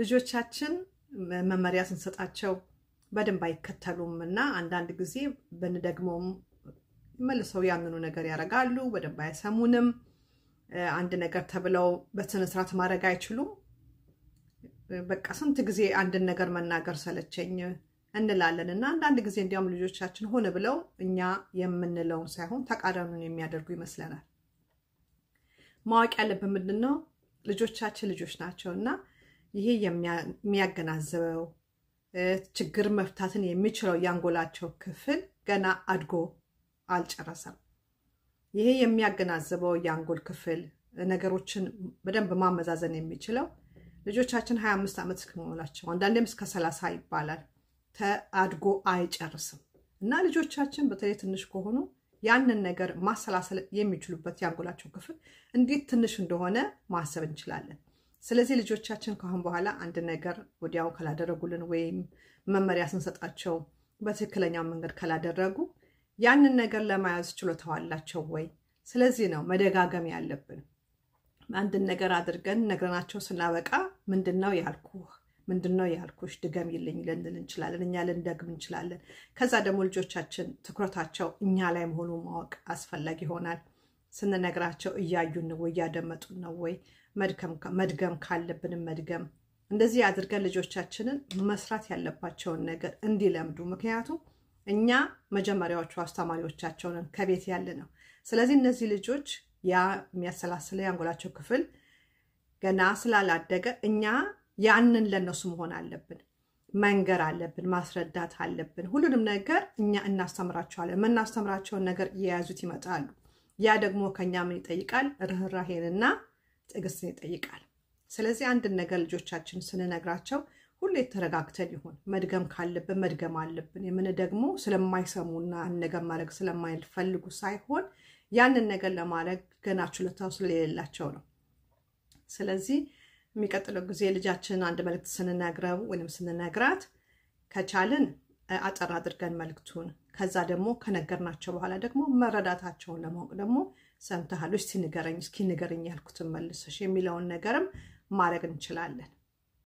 ልጆቻችን መመሪያ ስንሰጣቸው በደንብ አይከተሉም እና አንዳንድ ጊዜ ብንደግመውም መልሰው ያንኑ ነገር ያደርጋሉ። በደንብ አይሰሙንም። አንድ ነገር ተብለው በስነስርዓት ማድረግ አይችሉም። በቃ ስንት ጊዜ አንድን ነገር መናገር ሰለቸኝ እንላለን እና አንዳንድ ጊዜ እንዲያውም ልጆቻችን ሆነ ብለው እኛ የምንለውን ሳይሆን ተቃራኑን የሚያደርጉ ይመስለናል። ማወቅ ያለብን ምንድን ነው? ልጆቻችን ልጆች ናቸው እና ይሄ የሚያገናዘበው ችግር መፍታትን የሚችለው የአንጎላቸው ክፍል ገና አድጎ አልጨረሰም። ይሄ የሚያገናዝበው የአንጎል ክፍል ነገሮችን በደንብ ማመዛዘን የሚችለው ልጆቻችን አምስት ዓመት እስከመሆናቸው አንዳንዴም እስከ 30 ይባላል ተአድጎ አይጨርስም እና ልጆቻችን በተለይ ትንሽ ከሆኑ ያንን ነገር ማሰላሰል የሚችሉበት የአንጎላቸው ክፍል እንዴት ትንሽ እንደሆነ ማሰብ እንችላለን። ስለዚህ ልጆቻችን ካሁን በኋላ አንድ ነገር ወዲያው ካላደረጉልን ወይም መመሪያ ስንሰጣቸው በትክክለኛው መንገድ ካላደረጉ ያንን ነገር ለመያዝ ችሎታው አላቸው ወይ? ስለዚህ ነው መደጋገም ያለብን። አንድን ነገር አድርገን ነግረናቸው ስናበቃ ምንድን ነው ያልኩህ፣ ምንድን ነው ያልኩሽ፣ ልንል እንችላለን። እኛ ልንደግም እንችላለን። ከዛ ደግሞ ልጆቻችን ትኩረታቸው እኛ ላይ መሆኑ ማወቅ አስፈላጊ ይሆናል። ስንነግራቸው እያዩን ነው ወይ እያደመጡን ነው ወይ መድገም ካለብንም መድገም እንደዚህ አድርገን ልጆቻችንን መስራት ያለባቸውን ነገር እንዲለምዱ ምክንያቱም እኛ መጀመሪያዎቹ አስተማሪዎቻቸውን ከቤት ያለ ነው። ስለዚህ እነዚህ ልጆች ያ የሚያሰላስለ የአንጎላቸው ክፍል ገና ስላላደገ እኛ ያንን ለነሱ መሆን አለብን፣ መንገር አለብን፣ ማስረዳት አለብን። ሁሉንም ነገር እኛ እናስተምራቸዋለን። የምናስተምራቸውን ነገር እየያዙት ይመጣሉ። ያ ደግሞ ምን ይጠይቃል ርኅራሄንና ትዕግስትን ይጠይቃል። ስለዚህ አንድን ነገር ልጆቻችን ስንነግራቸው ሁሌ ተረጋግተን ይሁን መድገም ካለብን መድገም አለብን። የምን ደግሞ ስለማይሰሙና አንድ ነገር ማድረግ ስለማይፈልጉ ሳይሆን ያንን ነገር ለማድረግ ገና ችሎታው ስለሌላቸው ነው። ስለዚህ የሚቀጥለው ጊዜ ልጃችንን አንድ መልእክት ስንነግረው ወይም ስንነግራት ከቻልን አጠር አድርገን መልእክቱን ከዛ ደግሞ ከነገርናቸው በኋላ ደግሞ መረዳታቸውን ለማወቅ ደግሞ ሰምተሃል? እስቲ ንገረኝ እስኪ ንገረኝ ያልኩትን መልሰሽ የሚለውን ነገርም ማድረግ እንችላለን።